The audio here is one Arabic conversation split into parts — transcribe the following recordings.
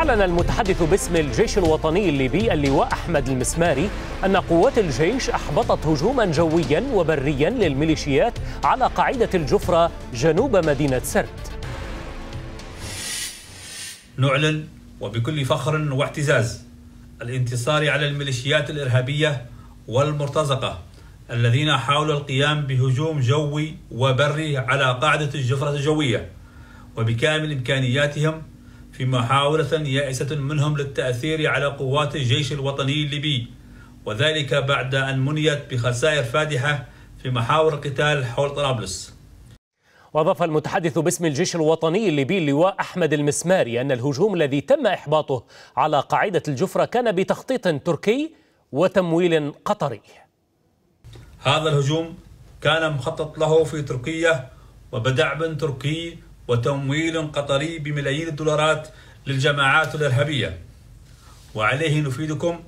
أعلن المتحدث باسم الجيش الوطني الليبي اللواء أحمد المسماري أن قوات الجيش أحبطت هجوما جويا وبريا للميليشيات على قاعدة الجفرة جنوب مدينة سرت نعلن وبكل فخر واعتزاز الانتصار على الميليشيات الإرهابية والمرتزقة الذين حاولوا القيام بهجوم جوي وبري على قاعدة الجفرة الجوية وبكامل إمكانياتهم في محاولة يائسة منهم للتأثير على قوات الجيش الوطني الليبي وذلك بعد أن منيت بخسائر فادحة في محاور القتال حول طرابلس وأضاف المتحدث باسم الجيش الوطني الليبي اللواء أحمد المسماري أن الهجوم الذي تم إحباطه على قاعدة الجفرة كان بتخطيط تركي وتمويل قطري هذا الهجوم كان مخطط له في تركيا وبدعم تركي وتمويل قطري بملايين الدولارات للجماعات الإرهابية وعليه نفيدكم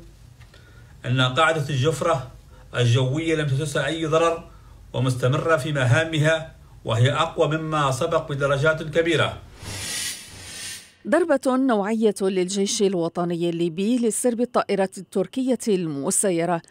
أن قاعدة الجفرة الجوية لم تتسع أي ضرر ومستمرة في مهامها وهي أقوى مما سبق بدرجات كبيرة ضربة نوعية للجيش الوطني الليبي لسرب الطائرة التركية المسيرة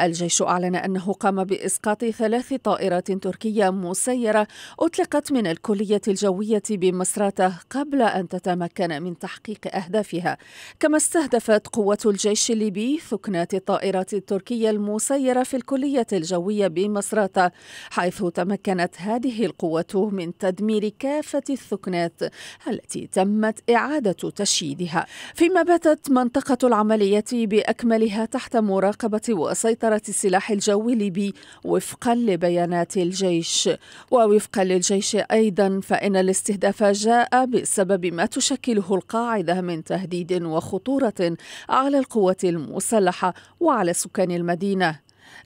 الجيش أعلن أنه قام بإسقاط ثلاث طائرات تركية مسيرة أطلقت من الكلية الجوية بمصراتة قبل أن تتمكن من تحقيق أهدافها كما استهدفت قوة الجيش الليبي ثكنات الطائرات التركية المسيرة في الكلية الجوية بمصراتة حيث تمكنت هذه القوة من تدمير كافة الثكنات التي تمت إعادة تشييدها فيما باتت منطقة العملية بأكملها تحت مراقبة وسيطرة سيطرة السلاح الجوي الليبي وفقا لبيانات الجيش ووفقا للجيش أيضا فإن الاستهداف جاء بسبب ما تشكله القاعدة من تهديد وخطورة على القوة المسلحة وعلى سكان المدينة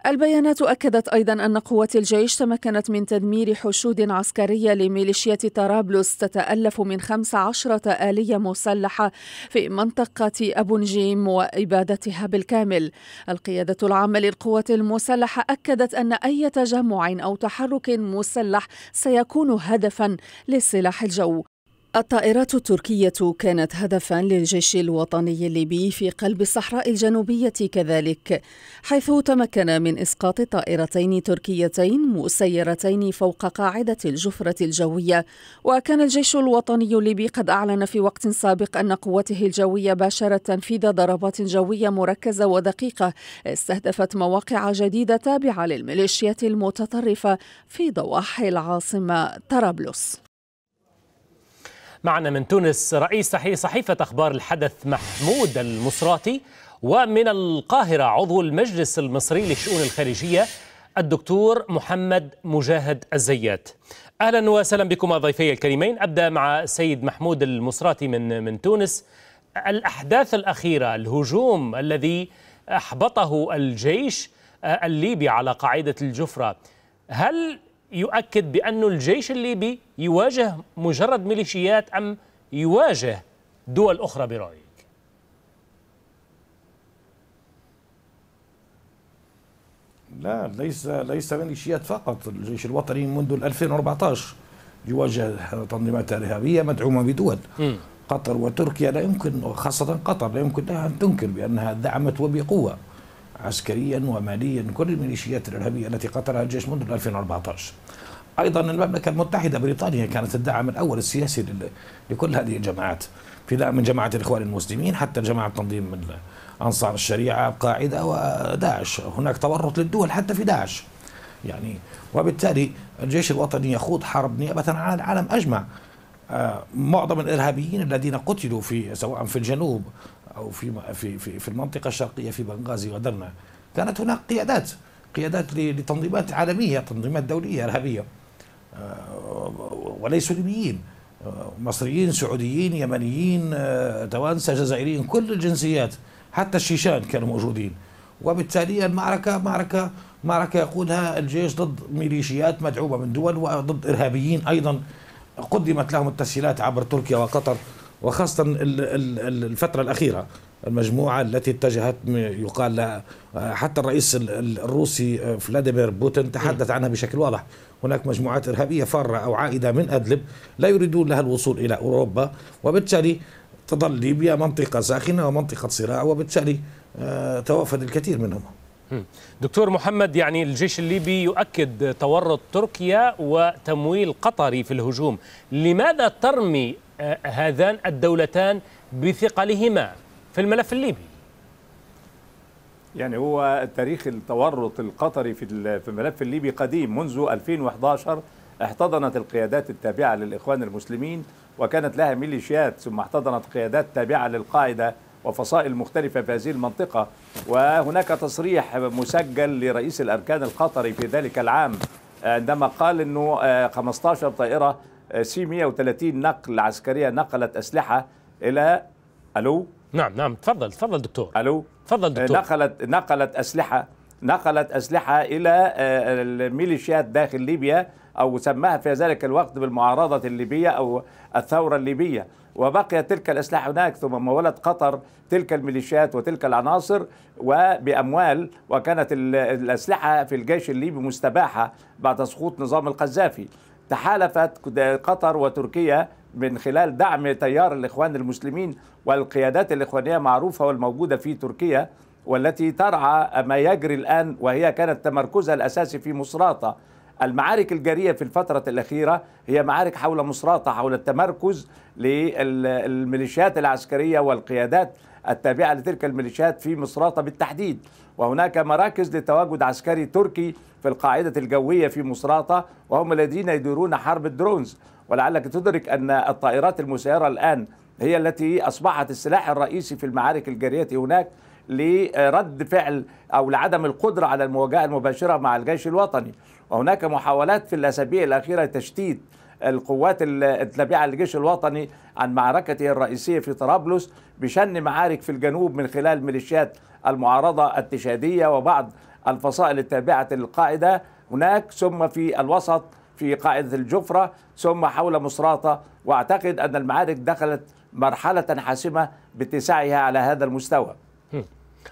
البيانات أكدت أيضا أن قوات الجيش تمكنت من تدمير حشود عسكرية لميليشيات طرابلس تتألف من 15 آلية مسلحة في منطقة أبو نجيم وإبادتها بالكامل القيادة العامة للقوات المسلحة أكدت أن أي تجمع أو تحرك مسلح سيكون هدفا لسلاح الجو الطائرات التركية كانت هدفا للجيش الوطني الليبي في قلب الصحراء الجنوبية كذلك، حيث تمكن من إسقاط طائرتين تركيتين مسيرتين فوق قاعدة الجفرة الجوية، وكان الجيش الوطني الليبي قد أعلن في وقت سابق أن قوته الجوية باشرت تنفيذ ضربات جوية مركزة ودقيقة استهدفت مواقع جديدة تابعة للميليشيات المتطرفة في ضواحي العاصمة طرابلس. معنا من تونس رئيس صحيفة أخبار الحدث محمود المصراتي ومن القاهرة عضو المجلس المصري للشؤون الخارجية الدكتور محمد مجاهد الزيات أهلا وسهلا بكم ضيفي الكريمين أبدأ مع سيد محمود المصراتي من, من تونس الأحداث الأخيرة الهجوم الذي أحبطه الجيش آه، الليبي على قاعدة الجفرة هل يؤكد بأن الجيش الليبي يواجه مجرد ميليشيات أم يواجه دول أخرى برأيك لا ليس ليس ميليشيات فقط الجيش الوطني منذ 2014 يواجه تنظيمات إرهابية مدعومة بدول قطر وتركيا لا يمكن خاصة قطر لا يمكن لها أن تنكر بأنها دعمت وبقوة عسكريا وماليا كل الميليشيات الارهابيه التي قتلها الجيش منذ 2014 ايضا المملكه المتحده بريطانيا كانت الدعم الاول السياسي لكل هذه الجماعات ابتداء من جماعه الاخوان المسلمين حتى جماعه تنظيم انصار الشريعه القاعده وداعش هناك تورط للدول حتى في داعش يعني وبالتالي الجيش الوطني يخوض حرب نيابه عن العالم اجمع آه، معظم الارهابيين الذين قتلوا في سواء في الجنوب او في في في, في المنطقه الشرقيه في بنغازي ودرنا كانت هناك قيادات قيادات لتنظيمات عالميه تنظيمات دوليه ارهابيه آه، وليسوا ليبيين آه، مصريين سعوديين يمنيين آه، توانسه جزائريين كل الجنسيات حتى الشيشان كانوا موجودين وبالتالي المعركه معركه معركه يقودها الجيش ضد ميليشيات مدعومه من دول وضد ارهابيين ايضا قدمت لهم التسهيلات عبر تركيا وقطر وخاصة الفترة الأخيرة المجموعة التي اتجهت يقال لها آه، حتى الرئيس الروسي آه، فلاديمير بوتين تحدث عنها بشكل واضح هناك مجموعات إرهابية فارة أو عائدة من أدلب لا يريدون لها الوصول إلى أوروبا وبالتالي تظل ليبيا منطقة ساخنة ومنطقة صراع وبالتالي آه، توافد الكثير منهم دكتور محمد يعني الجيش الليبي يؤكد تورط تركيا وتمويل قطري في الهجوم لماذا ترمي آه، هذان الدولتان بثقلهما في الملف الليبي يعني هو تاريخ التورط القطري في الملف الليبي قديم منذ 2011 احتضنت القيادات التابعة للإخوان المسلمين وكانت لها ميليشيات ثم احتضنت قيادات تابعة للقاعدة وفصائل مختلفة في هذه المنطقة وهناك تصريح مسجل لرئيس الأركان القطري في ذلك العام آه، عندما قال أنه 15 آه، طائرة آه، سي 130 نقل عسكريه نقلت اسلحه الى الو نعم نعم تفضل تفضل دكتور الو تفضل آه، دكتور نقلت نقلت اسلحه نقلت اسلحه الى آه، الميليشيات داخل ليبيا او سماها في ذلك الوقت بالمعارضه الليبيه او الثوره الليبيه وبقي تلك الاسلحه هناك ثم مولت قطر تلك الميليشيات وتلك العناصر وباموال وكانت الاسلحه في الجيش الليبي مستباحه بعد سقوط نظام القذافي تحالفت قطر وتركيا من خلال دعم تيار الإخوان المسلمين والقيادات الإخوانية معروفة والموجودة في تركيا والتي ترعى ما يجري الآن وهي كانت تمركزها الأساسي في مصراتة المعارك الجارية في الفترة الأخيرة هي معارك حول مصراتة حول التمركز للميليشيات العسكرية والقيادات التابعة لتلك الميليشيات في مصراتة بالتحديد وهناك مراكز لتواجد عسكري تركي في القاعدة الجوية في مصراتة وهم الذين يديرون حرب الدرونز ولعلك تدرك أن الطائرات المسيرة الآن هي التي أصبحت السلاح الرئيسي في المعارك الجارية هناك لرد فعل أو لعدم القدرة على المواجهة المباشرة مع الجيش الوطني وهناك محاولات في الأسابيع الأخيرة تشتيت القوات التابعة للجيش الوطني عن معركته الرئيسية في طرابلس بشن معارك في الجنوب من خلال ميليشيات المعارضة التشادية وبعض الفصائل التابعة للقاعدة هناك ثم في الوسط في قاعدة الجفرة ثم حول مصراتة وأعتقد أن المعارك دخلت مرحلة حاسمة باتساعها على هذا المستوى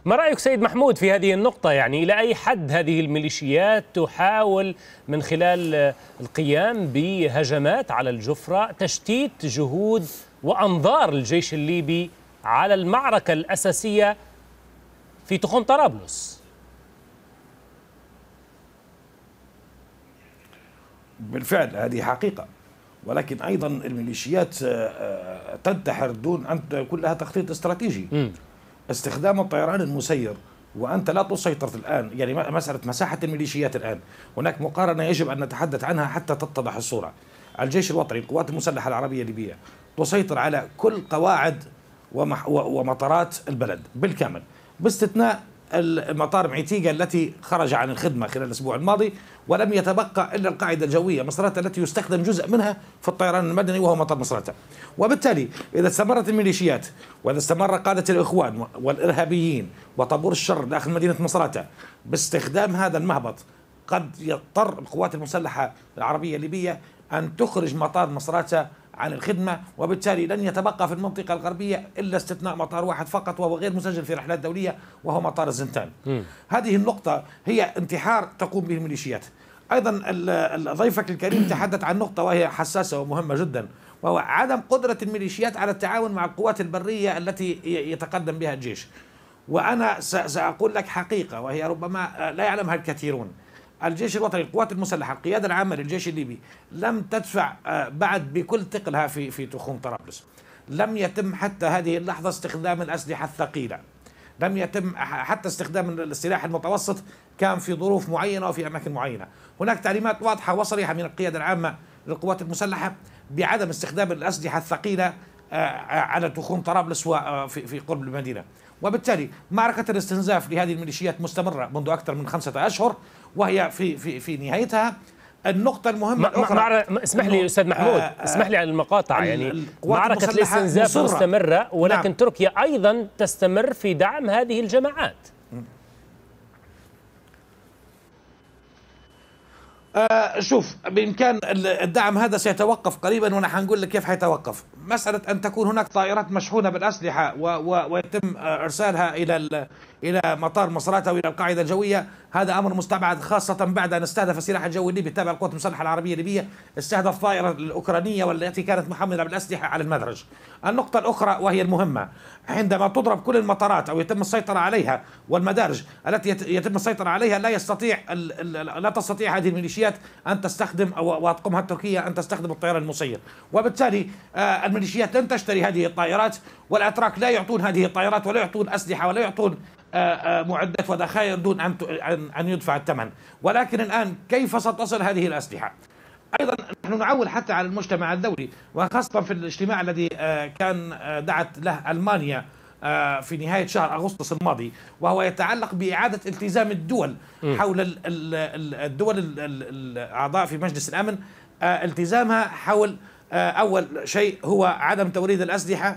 ما رأيك سيد محمود في هذه النقطة يعني إلى أي حد هذه الميليشيات تحاول من خلال القيام بهجمات على الجفرة تشتيت جهود وأنظار الجيش الليبي على المعركة الأساسية في تخوم طرابلس بالفعل هذه حقيقة ولكن أيضا الميليشيات آه، آه، تنتحر دون أن يكون لها تخطيط استراتيجي م. استخدام الطيران المسير وانت لا تسيطر الان يعني مساله مساحه الميليشيات الان هناك مقارنه يجب ان نتحدث عنها حتى تتضح الصوره الجيش الوطني القوات المسلحه العربيه الليبيه تسيطر على كل قواعد ومح ومطارات البلد بالكامل باستثناء مطار معيتيغا التي خرج عن الخدمة خلال الأسبوع الماضي ولم يتبقى إلا القاعدة الجوية مصراتة التي يستخدم جزء منها في الطيران المدني وهو مطار مصراتة وبالتالي إذا استمرت الميليشيات وإذا استمر قادة الإخوان والإرهابيين وطابور الشر داخل مدينة مصراتة باستخدام هذا المهبط قد يضطر القوات المسلحة العربية الليبية أن تخرج مطار مصراتة عن الخدمة وبالتالي لن يتبقى في المنطقة الغربية إلا استثناء مطار واحد فقط وهو غير مسجل في رحلات دولية وهو مطار الزنتان م. هذه النقطة هي انتحار تقوم به الميليشيات أيضا ضيفك الكريم تحدث عن نقطة وهي حساسة ومهمة جدا وهو عدم قدرة الميليشيات على التعاون مع القوات البرية التي يتقدم بها الجيش وأنا سأقول لك حقيقة وهي ربما لا يعلمها الكثيرون الجيش الوطني القوات المسلحه القياده العامه للجيش الليبي لم تدفع آه، بعد بكل ثقلها في في تخوم طرابلس لم يتم حتى هذه اللحظه استخدام الاسلحه الثقيله لم يتم حتى استخدام السلاح المتوسط كان في ظروف معينه وفي اماكن معينه هناك تعليمات واضحه وصريحه من القياده العامه للقوات المسلحه بعدم استخدام الاسلحه الثقيله آه، آه، على تخوم طرابلس وفي قرب المدينه وبالتالي معركة الاستنزاف لهذه الميليشيات مستمرة منذ أكثر من خمسة أشهر وهي في في في نهايتها النقطة المهمة الأخرى مع... اسمح لي أستاذ محمود آه، آه، اسمح لي على المقاطعة يعني معركة الاستنزاف مستمرة ولكن نعم. تركيا أيضا تستمر في دعم هذه الجماعات آه، شوف بامكان الدعم هذا سيتوقف قريبا وانا حنقول لك كيف حيتوقف مساله ان تكون هناك طائرات مشحونه بالاسلحه و و ويتم آه، ارسالها الى إلى مطار مصراتة وإلى القاعدة الجوية هذا أمر مستبعد خاصة بعد أن استهدف السلاح الجوي الليبي تابع القوات المسلحة العربية الليبية استهدف الطائرة الأوكرانية والتي كانت محملة بالأسلحة على المدرج النقطة الأخرى وهي المهمة عندما تضرب كل المطارات أو يتم السيطرة عليها والمدارج التي يتم السيطرة عليها لا يستطيع لا تستطيع هذه الميليشيات أن تستخدم أو وتقومها التركية أن تستخدم الطيران المسير وبالتالي آه، الميليشيات لن تشتري هذه الطائرات والأتراك لا يعطون هذه الطائرات ولا يعطون أسلحة ولا يعطون آه، آه، معدات وذخائر دون أن أن يدفع الثمن ولكن الآن كيف ستصل هذه الأسلحة ايضا نحن نعول حتى على المجتمع الدولي وخاصه في الاجتماع الذي آه، كان دعت له المانيا في نهايه شهر اغسطس الماضي وهو يتعلق باعاده التزام الدول حول الدول الاعضاء في مجلس الامن التزامها حول اول شيء هو عدم توريد الاسلحه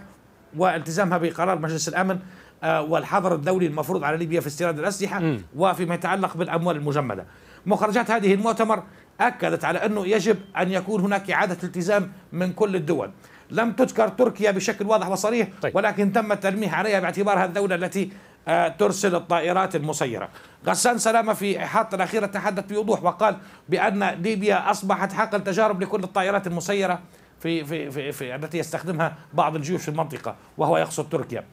والتزامها بقرار مجلس الامن آه، والحظر الدولي المفروض على ليبيا في استيراد الأسلحة م. وفيما يتعلق بالأموال المجمدة مخرجات هذه المؤتمر أكدت على أنه يجب أن يكون هناك إعادة التزام من كل الدول لم تذكر تركيا بشكل واضح وصريح طيب. ولكن تم التلميح عليها باعتبارها الدولة التي آه، ترسل الطائرات المسيرة غسان سلامة في إحاطة الأخيرة تحدث بوضوح وقال بأن ليبيا أصبحت حقل تجارب لكل الطائرات المسيرة في, في, في, في التي يستخدمها بعض الجيوش في المنطقة وهو يقصد تركيا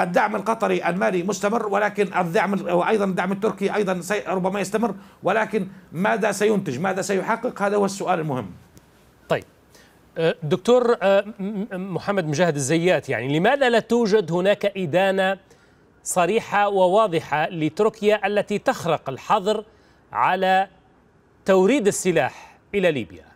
الدعم القطري المالي مستمر ولكن الدعم وايضا الدعم التركي ايضا ربما يستمر ولكن ماذا سينتج ماذا سيحقق هذا هو السؤال المهم طيب أه، دكتور أه، محمد مجاهد الزيات يعني لماذا لا توجد هناك إدانة صريحة وواضحة لتركيا التي تخرق الحظر على توريد السلاح إلى ليبيا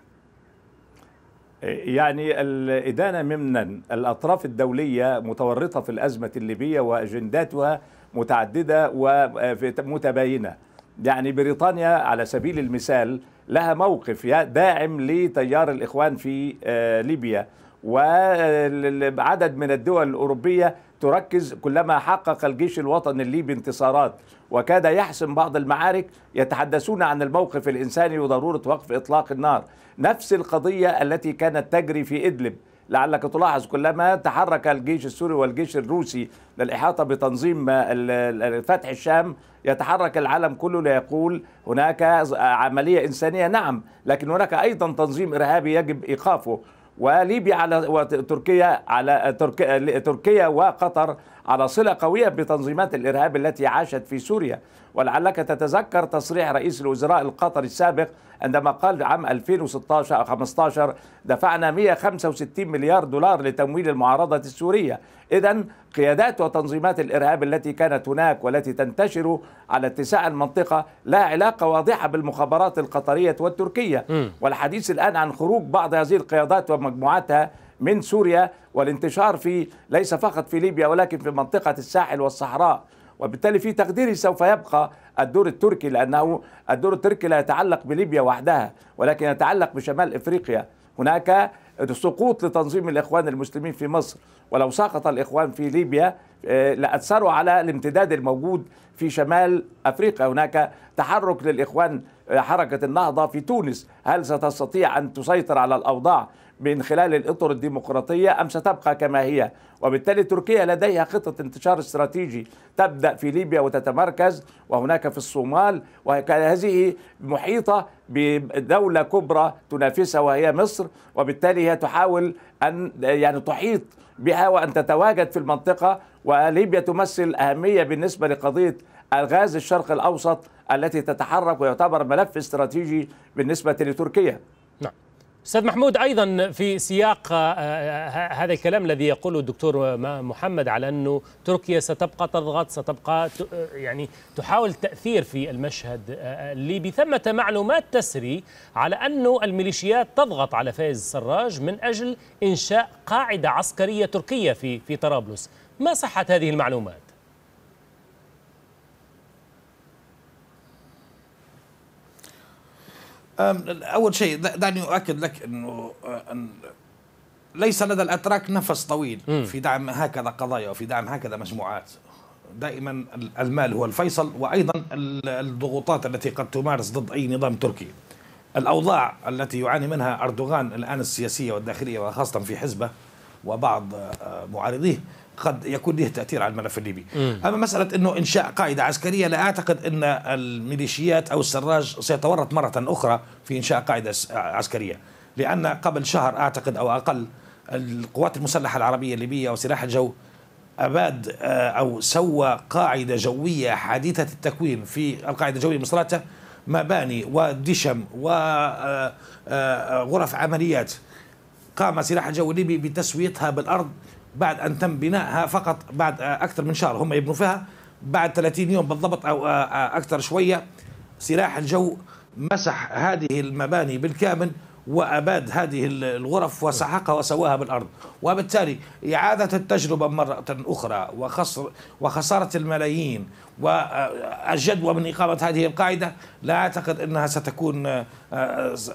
يعني الإدانة ممنا الأطراف الدولية متورطة في الأزمة الليبية وأجنداتها متعددة ومتباينة يعني بريطانيا على سبيل المثال لها موقف داعم لتيار الإخوان في آه، ليبيا وعدد من الدول الأوروبية تركز كلما حقق الجيش الوطني الليبي انتصارات وكاد يحسم بعض المعارك يتحدثون عن الموقف الإنساني وضرورة وقف إطلاق النار نفس القضية التي كانت تجري في إدلب لعلك تلاحظ كلما تحرك الجيش السوري والجيش الروسي للإحاطة بتنظيم فتح الشام يتحرك العالم كله ليقول هناك عملية إنسانية نعم لكن هناك أيضا تنظيم إرهابي يجب إيقافه وليبيا على وتركيا على تركيا تركيا وقطر على صله قويه بتنظيمات الارهاب التي عاشت في سوريا ولعلك تتذكر تصريح رئيس الوزراء القطري السابق عندما قال عام 2016 أو 15 دفعنا 165 مليار دولار لتمويل المعارضة السورية إذا قيادات وتنظيمات الإرهاب التي كانت هناك والتي تنتشر على اتساع المنطقة لها علاقة واضحة بالمخابرات القطرية والتركية والحديث الآن عن خروج بعض هذه القيادات ومجموعاتها من سوريا والانتشار في ليس فقط في ليبيا ولكن في منطقة الساحل والصحراء وبالتالي في تقديري سوف يبقى الدور التركي لأنه الدور التركي لا يتعلق بليبيا وحدها ولكن يتعلق بشمال إفريقيا هناك سقوط لتنظيم الإخوان المسلمين في مصر ولو سقط الإخوان في ليبيا آه، لأثروا على الامتداد الموجود في شمال أفريقيا هناك تحرك للإخوان آه، حركة النهضة في تونس هل ستستطيع أن تسيطر على الأوضاع من خلال الاطر الديمقراطيه ام ستبقى كما هي وبالتالي تركيا لديها خطه انتشار استراتيجي تبدا في ليبيا وتتمركز وهناك في الصومال وهذه محيطه بدوله كبرى تنافسها وهي مصر وبالتالي هي تحاول ان يعني تحيط بها وان تتواجد في المنطقه وليبيا تمثل اهميه بالنسبه لقضيه الغاز الشرق الاوسط التي تتحرك ويعتبر ملف استراتيجي بالنسبه لتركيا استاذ محمود ايضا في سياق آه، آه، آه، هذا الكلام الذي يقوله الدكتور محمد على انه تركيا ستبقى تضغط ستبقى يعني تحاول تاثير في المشهد الليبي ثمه معلومات تسري على انه الميليشيات تضغط على فايز السراج من اجل انشاء قاعده عسكريه تركيه في في طرابلس ما صحه هذه المعلومات أول شيء دعني أؤكد لك أنه آه، أن ليس لدى الأتراك نفس طويل في دعم هكذا قضايا وفي دعم هكذا مجموعات دائما المال هو الفيصل وأيضا الضغوطات التي قد تمارس ضد أي نظام تركي الأوضاع التي يعاني منها أردوغان الآن السياسية والداخلية وخاصة في حزبه وبعض آه، معارضيه قد يكون له تاثير على الملف الليبي مم. اما مساله انه انشاء قاعده عسكريه لا اعتقد ان الميليشيات او السراج سيتورط مره اخرى في انشاء قاعده عسكريه لان قبل شهر اعتقد او اقل القوات المسلحه العربيه الليبيه وسلاح الجو اباد آه، او سوى قاعده جويه حديثه التكوين في القاعده الجويه مصراته مباني ودشم وغرف آه، آه، عمليات قام سلاح الجو الليبي بتسويتها بالارض بعد أن تم بنائها فقط بعد آه، أكثر من شهر هم يبنوا فيها بعد 30 يوم بالضبط أو آه، آه، أكثر شوية سلاح الجو مسح هذه المباني بالكامل وأباد هذه الغرف وسحقها وسواها بالأرض وبالتالي إعادة التجربة مرة أخرى وخسر وخسارة الملايين والجدوى من إقامة هذه القاعدة لا أعتقد أنها ستكون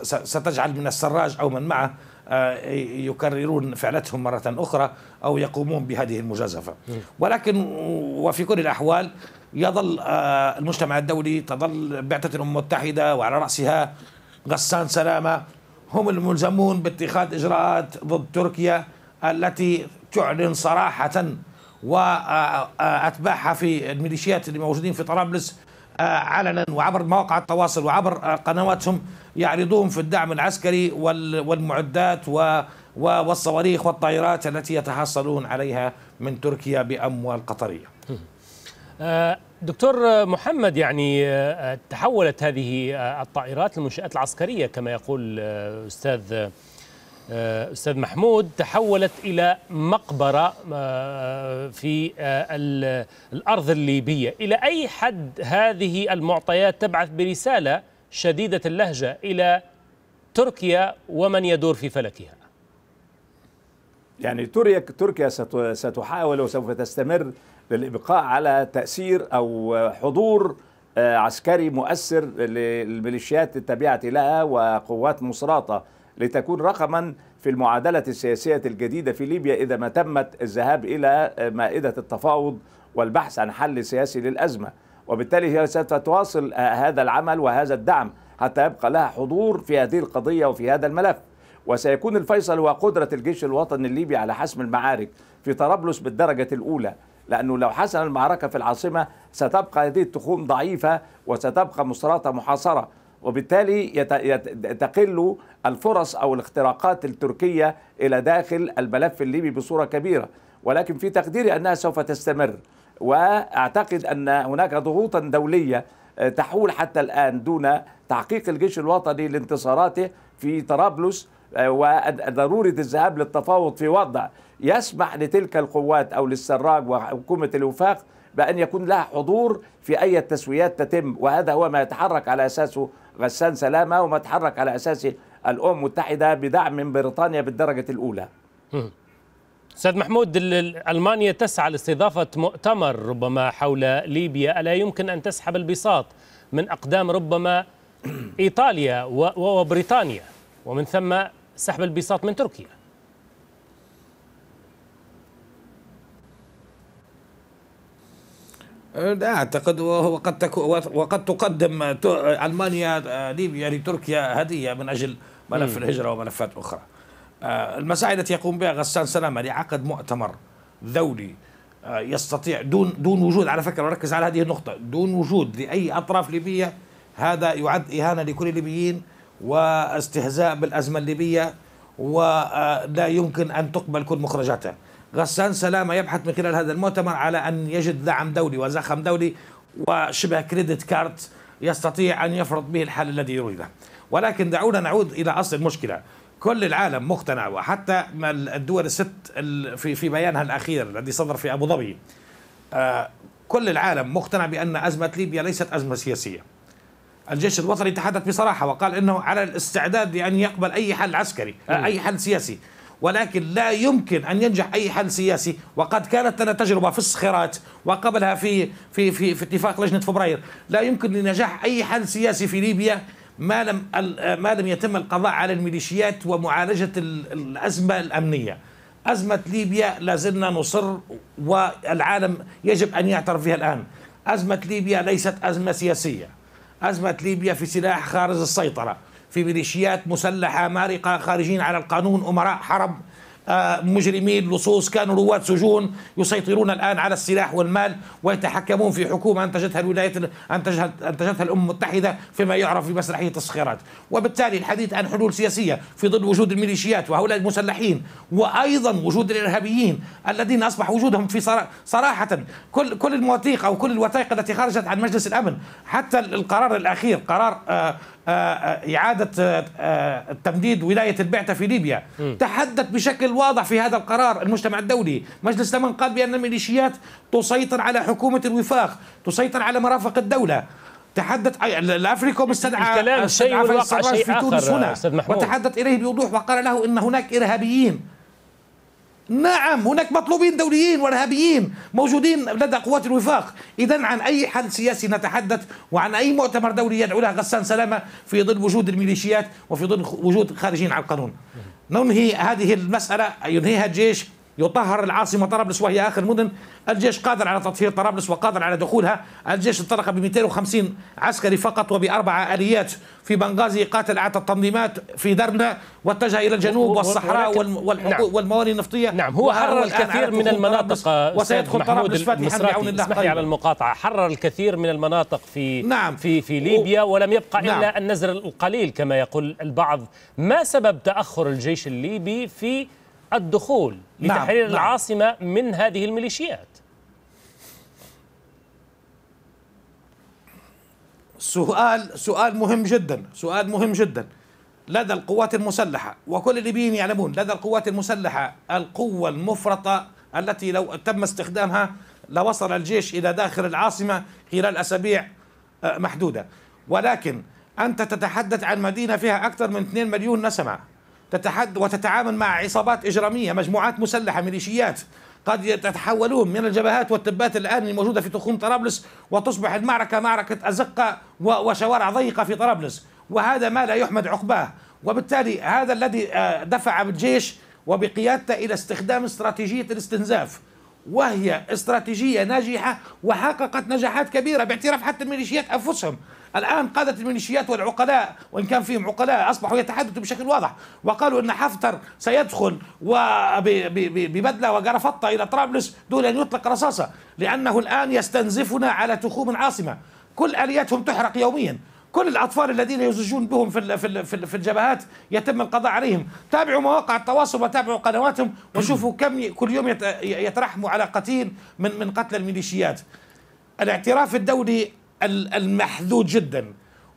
ستجعل من السراج أو من معه آه، يكررون فعلتهم مرة أخرى أو يقومون بهذه المجازفة ولكن وفي كل الأحوال يظل آه، المجتمع الدولي تظل بعثة الأمم المتحدة وعلى رأسها غسان سلامة هم الملزمون باتخاذ إجراءات ضد تركيا التي تعلن صراحة وأتباعها آه، في الميليشيات اللي موجودين في طرابلس آه، علنا وعبر مواقع التواصل وعبر آه، قنواتهم يعرضون في الدعم العسكري والمعدات والصواريخ والطائرات التي يتحصلون عليها من تركيا بأموال قطرية آه، دكتور محمد يعني تحولت هذه الطائرات المنشآت العسكرية كما يقول أستاذ آه، استاذ محمود تحولت الى مقبره آه، في آه، الارض الليبيه، الى اي حد هذه المعطيات تبعث برساله شديده اللهجه الى تركيا ومن يدور في فلكها؟ يعني تركيا ستحاول وسوف تستمر للابقاء على تاثير او حضور عسكري مؤثر للميليشيات التابعه لها وقوات مصراطه لتكون رقما في المعادلة السياسية الجديدة في ليبيا إذا ما تمت الذهاب إلى مائدة التفاوض والبحث عن حل سياسي للأزمة وبالتالي هي ستتواصل هذا العمل وهذا الدعم حتى يبقى لها حضور في هذه القضية وفي هذا الملف وسيكون الفيصل هو قدرة الجيش الوطني الليبي على حسم المعارك في طرابلس بالدرجة الأولى لأنه لو حسم المعركة في العاصمة ستبقى هذه التخوم ضعيفة وستبقى مصراتة محاصرة وبالتالي تقل الفرص أو الاختراقات التركية إلى داخل الملف الليبي بصورة كبيرة ولكن في تقديري أنها سوف تستمر وأعتقد أن هناك ضغوطا دولية آه، تحول حتى الآن دون تحقيق الجيش الوطني لانتصاراته في طرابلس آه، وضرورة الذهاب للتفاوض في وضع يسمح لتلك القوات أو للسراج وحكومة الوفاق بأن يكون لها حضور في أي تسويات تتم وهذا هو ما يتحرك على أساسه غسان سلامة وما يتحرك على أساسه الأمم المتحدة بدعم من بريطانيا بالدرجة الأولى سيد محمود ألمانيا تسعى لاستضافة مؤتمر ربما حول ليبيا ألا يمكن أن تسحب البساط من أقدام ربما إيطاليا وبريطانيا ومن ثم سحب البساط من تركيا لا اعتقد وقد تكو وقد تقدم المانيا آه، ليبيا لتركيا هديه من اجل ملف الهجره وملفات اخرى. آه، المساعي التي يقوم بها غسان سلامه لعقد مؤتمر دولي آه، يستطيع دون دون وجود على فكره ركز على هذه النقطه دون وجود لاي اطراف ليبيه هذا يعد اهانه لكل الليبيين واستهزاء بالازمه الليبيه ولا يمكن ان تقبل كل مخرجاتها. غسان سلامة يبحث من خلال هذا المؤتمر على أن يجد دعم دولي وزخم دولي وشبه كريدت كارت يستطيع أن يفرض به الحل الذي يريده ولكن دعونا نعود إلى أصل المشكلة كل العالم مقتنع وحتى الدول الست في في بيانها الأخير الذي صدر في أبو ظبي آه، كل العالم مقتنع بأن أزمة ليبيا ليست أزمة سياسية الجيش الوطني تحدث بصراحة وقال أنه على الاستعداد لأن يقبل أي حل عسكري آه، أي حل سياسي ولكن لا يمكن أن ينجح أي حل سياسي وقد كانت لنا تجربة في الصخيرات وقبلها في, في, في, في اتفاق لجنة فبراير لا يمكن لنجاح أي حل سياسي في ليبيا ما لم ما لم يتم القضاء على الميليشيات ومعالجه الازمه الامنيه. ازمه ليبيا لا زلنا نصر والعالم يجب ان يعترف بها الان. ازمه ليبيا ليست ازمه سياسيه. ازمه ليبيا في سلاح خارج السيطره. في ميليشيات مسلحة مارقة خارجين على القانون أمراء حرب آه، مجرمين لصوص كانوا رواد سجون يسيطرون الآن على السلاح والمال ويتحكمون في حكومة أنتجتها الولايات أنتجتها, أنتجتها الأمم المتحدة فيما يعرف في مسرحيه الصخيرات وبالتالي الحديث عن حلول سياسية في ظل وجود الميليشيات وهؤلاء المسلحين وأيضا وجود الإرهابيين الذين أصبح وجودهم في صراحة كل كل المواثيق أو كل الوثائق التي خرجت عن مجلس الأمن حتى القرار الأخير قرار آه، آه، آه، إعادة آه، تمديد ولاية البعثة في ليبيا م. تحدث بشكل واضح في هذا القرار المجتمع الدولي مجلس الأمن قال بأن الميليشيات تسيطر على حكومة الوفاق تسيطر على مرافق الدولة تحدث الافريكوم استدعى الكلام شيء والواقع شيء في تونس هنا وتحدث اليه بوضوح وقال له ان هناك ارهابيين نعم هناك مطلوبين دوليين وارهابيين موجودين لدى قوات الوفاق اذا عن اي حل سياسي نتحدث وعن اي مؤتمر دولي يدعو له غسان سلامه في ظل وجود الميليشيات وفي ظل وجود خارجين عن القانون ننهي هذه المساله ينهيها الجيش يطهر العاصمة طرابلس وهي آخر مدن الجيش قادر على تطهير طرابلس وقادر على دخولها الجيش انطلق ب 250 عسكري فقط وباربعه آليات في بنغازي قاتل أعتى التنظيمات في درنا واتجه إلى الجنوب والصحراء نعم. والمواني النفطية نعم هو حرر الكثير من المناطق وسيدخل طرابلس فاتحا بعون الله اسمح لي على المقاطعة حرر الكثير من المناطق في نعم في في ليبيا ولم يبقى نعم إلا النزر القليل كما يقول البعض ما سبب تأخر الجيش الليبي في الدخول لتحرير نعم،, نعم. العاصمة من هذه الميليشيات سؤال سؤال مهم جدا سؤال مهم جدا لدى القوات المسلحة وكل الليبيين يعلمون لدى القوات المسلحة القوة المفرطة التي لو تم استخدامها لوصل الجيش إلى داخل العاصمة خلال أسابيع آه، محدودة ولكن أنت تتحدث عن مدينة فيها أكثر من 2 مليون نسمة تتحد وتتعامل مع عصابات إجرامية مجموعات مسلحة ميليشيات قد تتحولون من الجبهات والتبات الآن الموجودة في تخوم طرابلس وتصبح المعركة معركة أزقة وشوارع ضيقة في طرابلس وهذا ما لا يحمد عقباه وبالتالي هذا الذي آه، دفع بالجيش وبقيادته إلى استخدام استراتيجية الاستنزاف وهي استراتيجية ناجحة وحققت نجاحات كبيرة باعتراف حتى الميليشيات أنفسهم الآن قادة الميليشيات والعقلاء وإن كان فيهم عقلاء أصبحوا يتحدثوا بشكل واضح وقالوا أن حفتر سيدخل ببدلة وقرفطه إلى طرابلس دون أن يطلق رصاصة لأنه الآن يستنزفنا على تخوم العاصمة كل آلياتهم تحرق يوميا كل الاطفال الذين يزجون بهم في في في الجبهات يتم القضاء عليهم، تابعوا مواقع التواصل وتابعوا قنواتهم وشوفوا كم كل يوم يترحموا على قتيل من من قتل الميليشيات. الاعتراف الدولي المحدود جدا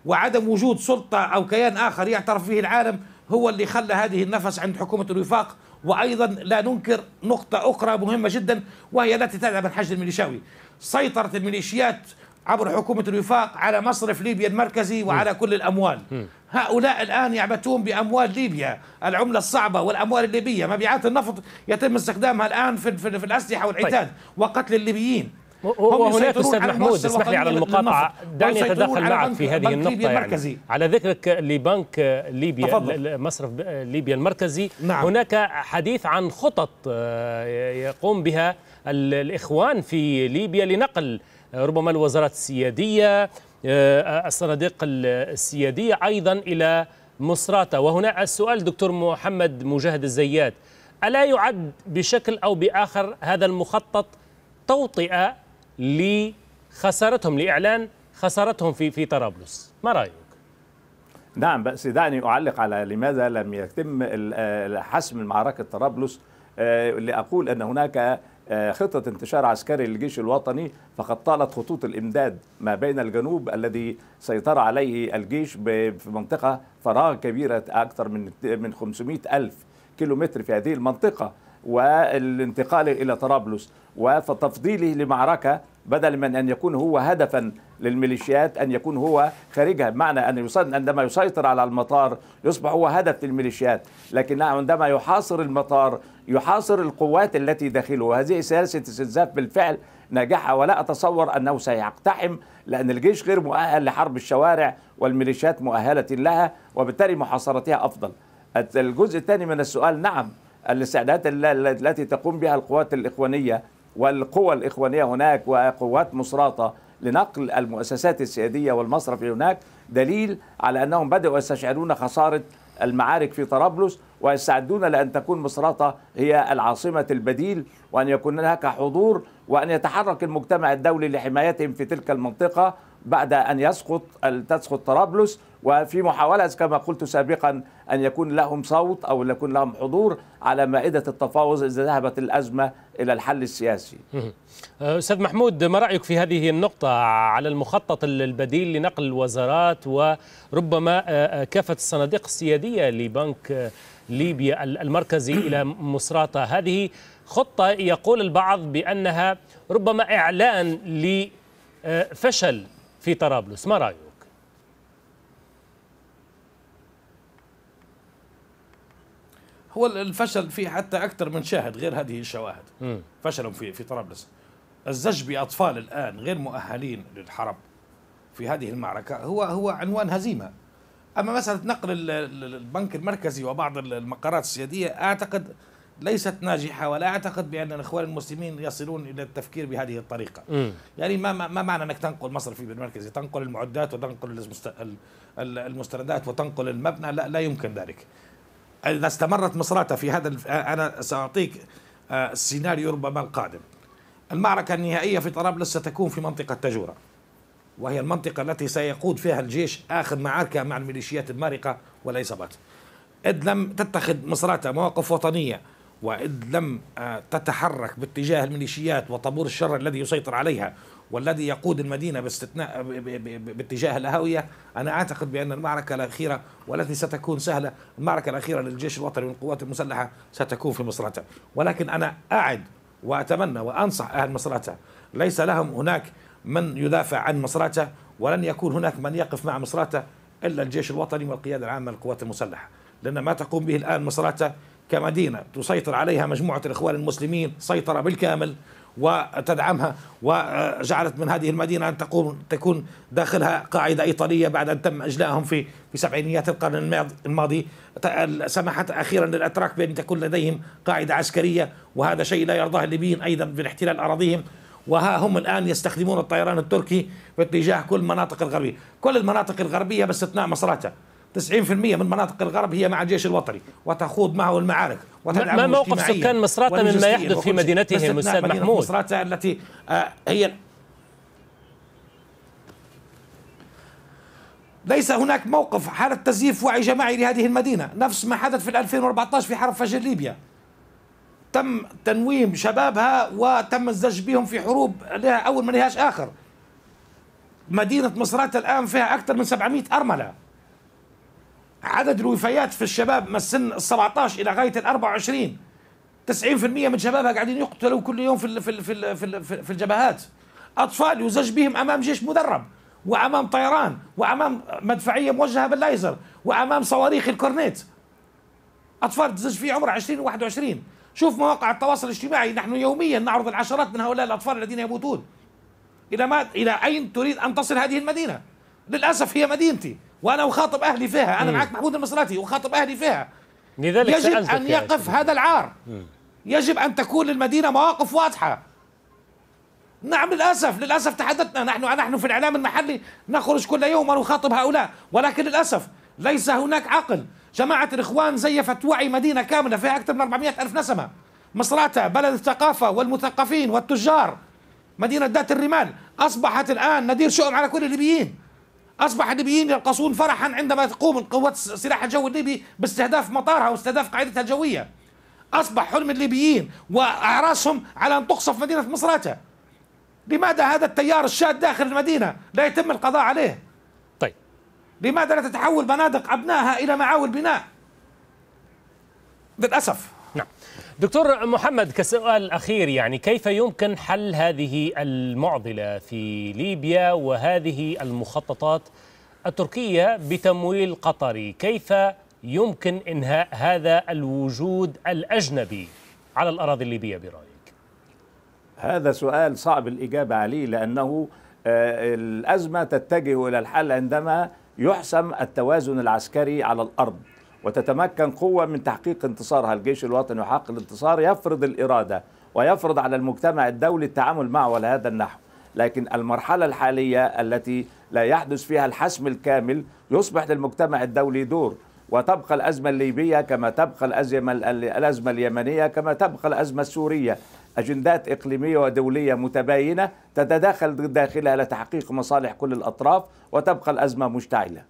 وعدم وجود سلطة أو كيان آخر يعترف فيه العالم هو اللي خلى هذه النفس عند حكومة الوفاق وأيضا لا ننكر نقطة أخرى مهمة جدا وهي التي تدعم الحشد الميليشياوي سيطرة الميليشيات عبر حكومة الوفاق على مصرف ليبيا المركزي وعلى كل الأموال هؤلاء الآن يعبتون بأموال ليبيا العملة الصعبة والأموال الليبية مبيعات النفط يتم استخدامها الآن في, في, في الأسلحة والعتاد طيب. وقتل الليبيين وهناك استاذ محمود اسمح لي على المقاطعه دعني اتدخل معك في هذه النقطه يعني على ذكرك لبنك ليبيا تفضل. مصرف ليبيا المركزي نعم. هناك حديث عن خطط آه، يقوم بها الاخوان في ليبيا لنقل ربما الوزارات السياديه آه، الصناديق السياديه ايضا الى مصراتة وهنا السؤال دكتور محمد مجاهد الزيات ألا يعد بشكل أو بآخر هذا المخطط توطئة لخسارتهم لإعلان خسارتهم في في طرابلس ما رأيك؟ نعم بس دعني أعلق على لماذا لم يتم آه، حسم معركة طرابلس آه، لأقول أن هناك آه، خطة انتشار عسكري للجيش الوطني فقد طالت خطوط الإمداد ما بين الجنوب الذي سيطر عليه الجيش في منطقة فراغ كبيرة أكثر من من 500 ألف كيلومتر في هذه المنطقة والانتقال إلى طرابلس وتفضيله لمعركة بدل من أن يكون هو هدفا للميليشيات أن يكون هو خارجها بمعنى أن عندما يسيطر على المطار يصبح هو هدف للميليشيات لكن عندما يحاصر المطار يحاصر القوات التي داخله وهذه سياسة استنزاف بالفعل ناجحه ولا أتصور أنه سيقتحم لأن الجيش غير مؤهل لحرب الشوارع والميليشيات مؤهلة لها وبالتالي محاصرتها أفضل الجزء الثاني من السؤال نعم الاستعدادات التي تقوم بها القوات الإخوانية والقوى الإخوانية هناك وقوات مصراتة لنقل المؤسسات السيادية والمصرفي هناك دليل على أنهم بدأوا يستشعرون خسارة المعارك في طرابلس ويستعدون لأن تكون مصراتة هي العاصمة البديل وأن يكون هناك حضور وأن يتحرك المجتمع الدولي لحمايتهم في تلك المنطقة بعد أن يسقط تسقط طرابلس وفي محاولة كما قلت سابقا أن يكون لهم صوت أو يكون لهم حضور على مائدة التفاوض إذا ذهبت الأزمة إلى الحل السياسي آه، أستاذ محمود ما رأيك في هذه النقطة على المخطط البديل لنقل الوزارات وربما آه، آه، كافة الصناديق السيادية لبنك ليبيا المركزي إلى مصراتة هذه خطة يقول البعض بأنها ربما إعلان لفشل في طرابلس ما رأيك؟ هو الفشل فيه حتى اكثر من شاهد غير هذه الشواهد فشلهم في في طرابلس الزج باطفال الان غير مؤهلين للحرب في هذه المعركه هو هو عنوان هزيمه اما مساله نقل البنك المركزي وبعض المقرات السياديه اعتقد ليست ناجحه ولا اعتقد بان الاخوان المسلمين يصلون الى التفكير بهذه الطريقه م. يعني ما ما معنى انك تنقل مصرفي بالمركزي تنقل المعدات وتنقل المستندات وتنقل المبنى لا لا يمكن ذلك إذا استمرت مصراتة في هذا أنا سأعطيك آه، السيناريو ربما القادم المعركة النهائية في طرابلس ستكون في منطقة تجورة وهي المنطقة التي سيقود فيها الجيش آخر معركة مع الميليشيات المارقة والعصابات إذ لم تتخذ مصراتة مواقف وطنية وإذ لم آه، تتحرك باتجاه الميليشيات وطابور الشر الذي يسيطر عليها والذي يقود المدينة باستثناء باتجاه الهاوية أنا أعتقد بأن المعركة الأخيرة والتي ستكون سهلة المعركة الأخيرة للجيش الوطني والقوات المسلحة ستكون في مصراتة ولكن أنا أعد وأتمنى وأنصح أهل مصراتة ليس لهم هناك من يدافع عن مصراتة ولن يكون هناك من يقف مع مصراتة إلا الجيش الوطني والقيادة العامة للقوات المسلحة لأن ما تقوم به الآن مصراتة كمدينة تسيطر عليها مجموعة الإخوان المسلمين سيطرة بالكامل وتدعمها وجعلت من هذه المدينة أن تقوم تكون داخلها قاعدة إيطالية بعد أن تم إجلائهم في في سبعينيات القرن الماضي سمحت أخيرا للأتراك بأن تكون لديهم قاعدة عسكرية وهذا شيء لا يرضاه الليبيين أيضا بالاحتلال أراضيهم وها هم الآن يستخدمون الطيران التركي باتجاه كل المناطق الغربية كل المناطق الغربية باستثناء مصراتة 90% من مناطق الغرب هي مع الجيش الوطني وتخوض معه المعارك وتدعم ما موقف سكان مصراتة مما يحدث في مدينتهم أستاذ محمود مصراتة التي آه، هي ليس هناك موقف حالة تزييف وعي جماعي لهذه المدينة نفس ما حدث في 2014 في حرب فجر ليبيا تم تنويم شبابها وتم الزج بهم في حروب لها أول ما لهاش آخر مدينة مصرات الآن فيها أكثر من 700 أرملة عدد الوفيات في الشباب من السن 17 الى غايه ال 24 90% من شبابها قاعدين يقتلوا كل يوم في في في في, في الجبهات اطفال يزج بهم امام جيش مدرب وامام طيران وامام مدفعيه موجهه بالليزر وامام صواريخ الكورنيت اطفال تزج في عمر 20 و21 شوف مواقع التواصل الاجتماعي نحن يوميا نعرض العشرات من هؤلاء الاطفال الذين يموتون الى ما الى اين تريد ان تصل هذه المدينه للاسف هي مدينتي وانا اخاطب اهلي فيها انا معك محمود المصراتي اخاطب اهلي فيها لذلك يجب ان يقف هذا العار يجب ان تكون للمدينه مواقف واضحه نعم للاسف للاسف تحدثنا نحن نحن في الاعلام المحلي نخرج كل يوم ونخاطب هؤلاء ولكن للاسف ليس هناك عقل جماعه الاخوان زيفت وعي مدينه كامله فيها اكثر من 400 الف نسمه مصراتة بلد الثقافة والمثقفين والتجار مدينة ذات الرمال أصبحت الآن ندير شؤم على كل الليبيين أصبح الليبيين يرقصون فرحا عندما تقوم قوات السلاح الجوي الليبي باستهداف مطارها واستهداف قاعدتها الجوية أصبح حلم الليبيين وأعراسهم على أن تقصف مدينة مصراتة لماذا هذا التيار الشاد داخل المدينة لا يتم القضاء عليه طيب لماذا لا تتحول بنادق أبنائها إلى معاول بناء للأسف دكتور محمد كسؤال أخير يعني كيف يمكن حل هذه المعضلة في ليبيا وهذه المخططات التركية بتمويل قطري كيف يمكن إنهاء هذا الوجود الأجنبي على الأراضي الليبية برأيك هذا سؤال صعب الإجابة عليه لأنه آه، الأزمة تتجه إلى الحل عندما يحسم التوازن العسكري على الأرض وتتمكن قوة من تحقيق انتصارها الجيش الوطني وحق الانتصار يفرض الإرادة ويفرض على المجتمع الدولي التعامل معه على هذا النحو لكن المرحلة الحالية التي لا يحدث فيها الحسم الكامل يصبح للمجتمع الدولي دور وتبقى الأزمة الليبية كما تبقى الأزمة, الأزمة اليمنية كما تبقى الأزمة السورية أجندات إقليمية ودولية متباينة تتداخل داخلها لتحقيق مصالح كل الأطراف وتبقى الأزمة مشتعلة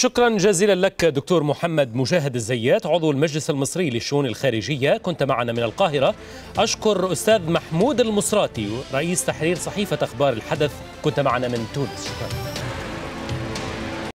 شكرا جزيلا لك دكتور محمد مجاهد الزيات عضو المجلس المصري للشؤون الخارجية كنت معنا من القاهرة أشكر أستاذ محمود المصراتي رئيس تحرير صحيفة أخبار الحدث كنت معنا من تونس شكرا